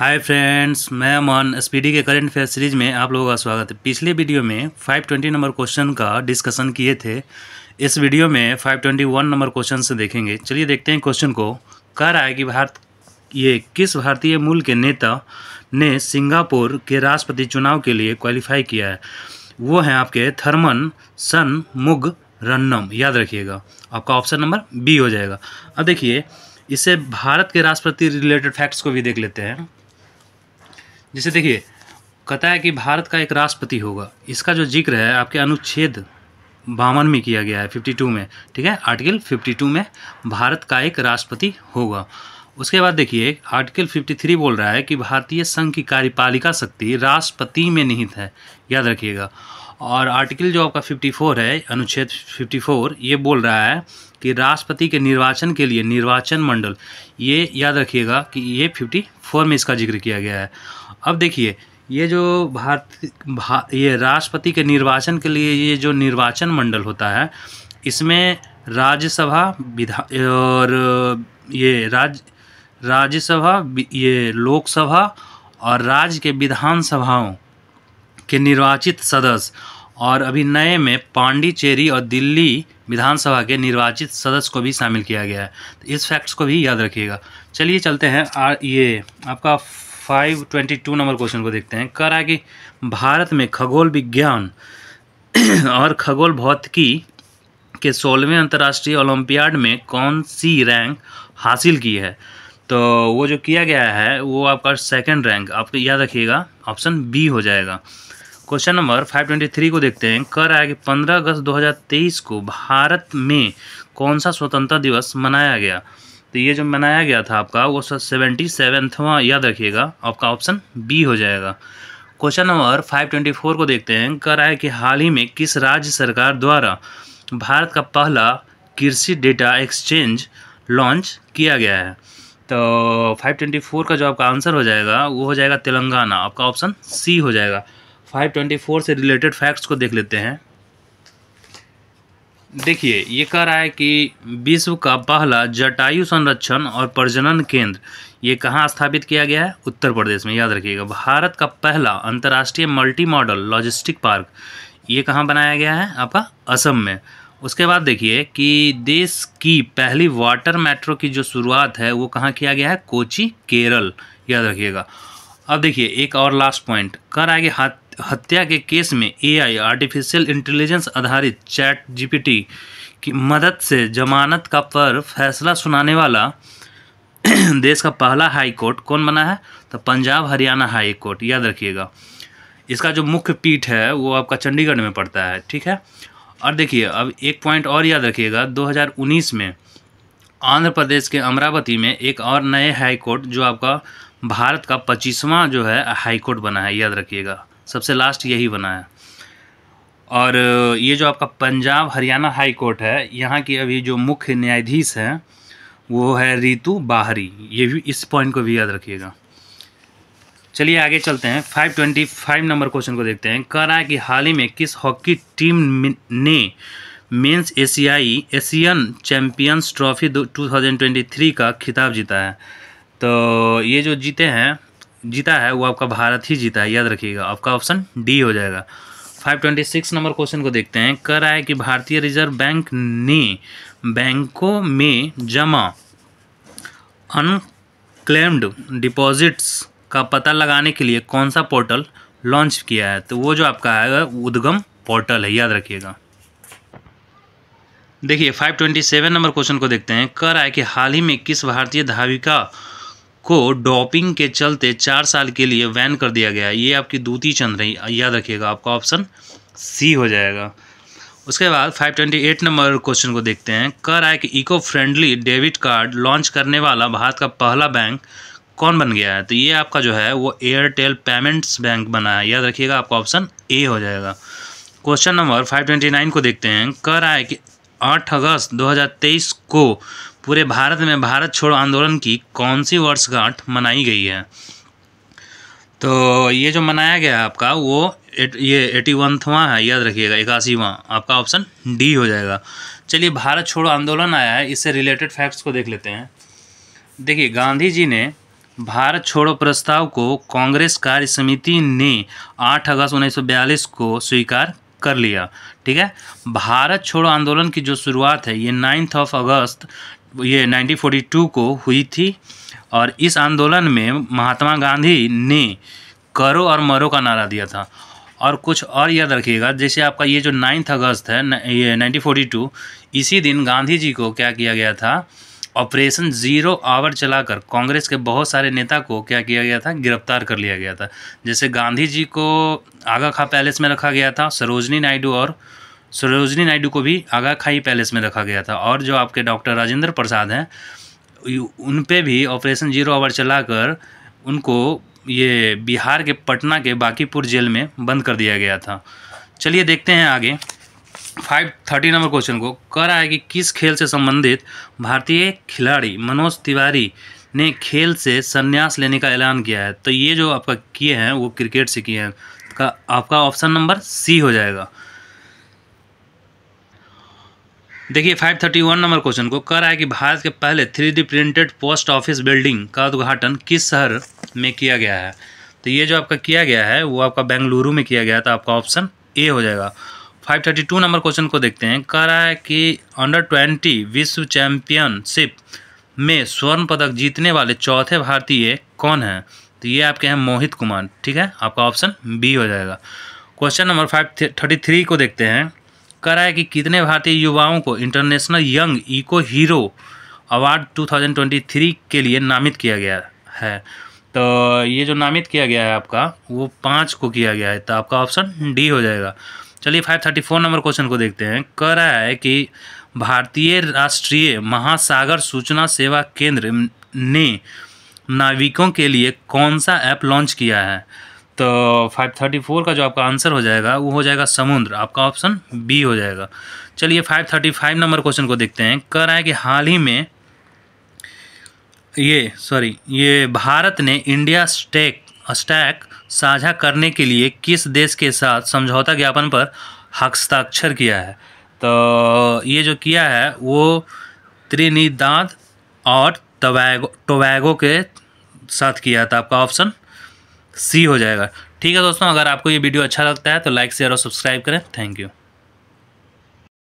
हाय friends मैं Aman SPD के current affair series में आप लोगों का स्वागत है पिछले वीडियो में 520 नंबर क्वेश्चन का डिस्कशन किए थे इस वीडियो में 521 नंबर क्वेश्चन से देखेंगे चलिए देखते हैं क्वेश्चन को कह रहा है कि भारत ये किस भारतीय मूल के नेता ने सिंगापुर के राष्ट्रपति चुनाव के लिए क्वालिफाई किया है वो हैं आपके थर्मन सन मुग रन्नम याद रखिएगा आपका ऑप्शन नंबर बी हो जाएगा अब देखिए इसे भारत के राष्ट्रपति रिलेटेड फैक्ट्स को भी देख लेते हैं जैसे देखिए कहता है कि भारत का एक राष्ट्रपति होगा इसका जो जिक्र है आपके अनुच्छेद बावन में किया गया है 52 में ठीक है आर्टिकल 52 में भारत का एक राष्ट्रपति होगा उसके बाद देखिए आर्टिकल 53 बोल रहा है कि भारतीय संघ की कार्यपालिका शक्ति राष्ट्रपति में निहित है याद रखिएगा और आर्टिकल जो आपका 54 है अनुच्छेद 54 ये बोल रहा है कि राष्ट्रपति के निर्वाचन के लिए निर्वाचन मंडल ये याद रखिएगा कि ये 54 में इसका जिक्र किया गया है अब देखिए ये जो भारत भा, ये राष्ट्रपति के निर्वाचन के लिए ये जो निर्वाचन मंडल होता है इसमें राज्यसभा विधा और ये राज्य राज्यसभा ये लोकसभा और राज्य के विधानसभाओं के निर्वाचित सदस्य और अभी नए में पांडिचेरी और दिल्ली विधानसभा के निर्वाचित सदस्य को भी शामिल किया गया है तो इस फैक्ट्स को भी याद रखिएगा चलिए चलते हैं आ, ये आपका five twenty two number question को देखते हैं कर रहा है कि भारत में खगोल विज्ञान और खगोल भौतिकी के सोलहवें अंतर्राष्ट्रीय ओलंपियाड में कौन सी रैंक हासिल की है तो वो जो किया गया है वो आपका सेकंड रैंक आप याद रखिएगा ऑप्शन बी हो जाएगा क्वेश्चन नंबर 523 को देखते हैं कर रहा है कि पंद्रह अगस्त 2023 को भारत में कौन सा स्वतंत्रता दिवस मनाया गया तो ये जो मनाया गया था आपका वो सर सेवेंटी सेवनवा याद रखिएगा आपका ऑप्शन बी हो जाएगा क्वेश्चन नंबर 524 को देखते हैं कर है कि हाल ही में किस राज्य सरकार द्वारा भारत का पहला कृषि डेटा एक्सचेंज लॉन्च किया गया है तो 524 का जो आपका आंसर हो जाएगा वो हो जाएगा तेलंगाना आपका ऑप्शन सी हो जाएगा 524 से रिलेटेड फैक्ट्स को देख लेते हैं देखिए ये कह रहा है कि विश्व का पहला जटायु संरक्षण और प्रजनन केंद्र ये कहाँ स्थापित किया गया है उत्तर प्रदेश में याद रखिएगा भारत का पहला अंतर्राष्ट्रीय मल्टी मॉडल लॉजिस्टिक पार्क ये कहाँ बनाया गया है आपका असम में उसके बाद देखिए कि देश की पहली वाटर मेट्रो की जो शुरुआत है वो कहाँ किया गया है कोची केरल याद रखिएगा अब देखिए एक और लास्ट पॉइंट कह रहा है कि हाथ हत्या के केस में एआई आर्टिफिशियल इंटेलिजेंस आधारित चैट जीपीटी की मदद से जमानत का पर फैसला सुनाने वाला देश का पहला हाई कोर्ट कौन बना है तो पंजाब हरियाणा हाई कोर्ट याद रखिएगा इसका जो मुख्य पीठ है वो आपका चंडीगढ़ में पड़ता है ठीक है और देखिए अब एक पॉइंट और याद रखिएगा 2019 में आंध्र प्रदेश के अमरावती में एक और नए हाई कोर्ट जो आपका भारत का पच्चीसवां जो है हाई कोर्ट बना है याद रखिएगा सबसे लास्ट यही बना है और ये जो आपका पंजाब हरियाणा हाई कोर्ट है यहाँ की अभी जो मुख्य न्यायाधीश हैं वो है रितु बाहरी ये भी इस पॉइंट को भी याद रखिएगा चलिए आगे चलते हैं 525 नंबर क्वेश्चन को देखते हैं कह रहा है कि हाल ही में किस हॉकी टीम ने मेंस एशियाई एशियन चैम्पियंस ट्रॉफी 2023 का खिताब जीता है तो ये जो जीते हैं जीता है वो आपका भारत ही जीता है याद रखिएगा आपका ऑप्शन डी हो जाएगा 526 नंबर क्वेश्चन को देखते हैं कर आए कि भारतीय रिजर्व बैंक ने बैंकों में जमा अनक्लेम्ड डिपॉजिट्स का पता लगाने के लिए कौन सा पोर्टल लॉन्च किया है तो वो जो आपका आएगा उद्गम पोर्टल है याद रखिएगा देखिए 527 नंबर क्वेश्चन को देखते हैं कर आए कि हाल ही में किस भारतीय धाविका को डॉपिंग के चलते चार साल के लिए वैन कर दिया गया ये आपकी दूती चंद रही याद रखिएगा आपका ऑप्शन सी हो जाएगा उसके बाद 528 नंबर क्वेश्चन को देखते हैं कर आय कि eco friendly debit card launch करने वाला भारत का पहला बैंक कौन बन गया है तो ये आपका जो है वो एयरटेल पेमेंट्स बैंक बना है याद रखिएगा आपका ऑप्शन ए हो जाएगा क्वेश्चन नंबर 529 को देखते हैं कर आय के 8 अगस्त 2023 को पूरे भारत में भारत छोड़ो आंदोलन की कौन सी वर्षगांठ मनाई गई है तो ये जो मनाया गया आपका वो एट, ये एटी वनथवा है याद रखिएगा इक्यासीवा आपका ऑप्शन डी हो जाएगा चलिए भारत छोड़ो आंदोलन आया है इससे रिलेटेड फैक्ट्स को देख लेते हैं देखिए गांधी जी ने भारत छोड़ो प्रस्ताव को कांग्रेस कार्य समिति ने 8 अगस्त 1942 को स्वीकार कर लिया ठीक है भारत छोड़ो आंदोलन की जो शुरुआत है ये नाइन्थ ऑफ अगस्त ये 1942 को हुई थी और इस आंदोलन में महात्मा गांधी ने करो और मरो का नारा दिया था और कुछ और याद रखिएगा जैसे आपका ये जो नाइन्थ अगस्त है न, ये 1942 इसी दिन गांधी जी को क्या किया गया था ऑपरेशन ज़ीरो आवर चलाकर कांग्रेस के बहुत सारे नेता को क्या किया गया था गिरफ्तार कर लिया गया था जैसे गांधी जी को आगा खां पैलेस में रखा गया था सरोजनी नायडू और सरोजनी नायडू को भी आगा खाई पैलेस में रखा गया था और जो आपके डॉक्टर राजेंद्र प्रसाद हैं उन पर भी ऑपरेशन जीरो आवर चलाकर उनको ये बिहार के पटना के बाकीपुर जेल में बंद कर दिया गया था चलिए देखते हैं आगे फाइव थर्टी नंबर क्वेश्चन को कह रहा है कि किस खेल से संबंधित भारतीय खिलाड़ी मनोज तिवारी ने खेल से संन्यास लेने का ऐलान किया है तो ये जो आपका किए हैं वो क्रिकेट से किए हैं का आपका ऑप्शन नंबर सी हो जाएगा देखिए 531 नंबर क्वेश्चन को कर रहा है कि भारत के पहले three printed post office building का उद्घाटन किस शहर में किया गया है तो ये जो आपका किया गया है वो आपका बेंगलुरु में किया गया था आपका ऑप्शन ए हो जाएगा 532 नंबर क्वेश्चन को देखते हैं कह रहा है कि अंडर ट्वेंटी विश्व चैम्पियनशिप में स्वर्ण पदक जीतने वाले चौथे भारतीय कौन हैं तो ये आपके हैं मोहित कुमार ठीक है आपका ऑप्शन बी हो जाएगा question number five thirty three को देखते हैं करा है कि कितने भारतीय युवाओं को international young eco hero award 2023 के लिए नामित किया गया है तो ये जो नामित किया गया है आपका वो पाँच को किया गया है तो आपका ऑप्शन डी हो जाएगा चलिए five thirty four number question को देखते हैं कह रहा है कि भारतीय राष्ट्रीय महासागर सूचना सेवा केंद्र ने नाविकों के लिए कौन सा ऐप लॉन्च किया है तो 534 का जो आपका आंसर हो जाएगा वो हो जाएगा समुद्र आपका ऑप्शन बी हो जाएगा चलिए 535 नंबर क्वेश्चन को देखते हैं कह रहा है कि हाल ही में ये सॉरी ये भारत ने इंडिया स्टैक स्टैक साझा करने के लिए किस देश के साथ समझौता ज्ञापन पर हस्ताक्षर किया है तो ये जो किया है वो त्रिनिदाद और टवैगो टोबैगो के साथ किया था आपका ऑप्शन सी हो जाएगा ठीक है दोस्तों अगर आपको ये वीडियो अच्छा लगता है तो लाइक शेयर और सब्सक्राइब करें थैंक यू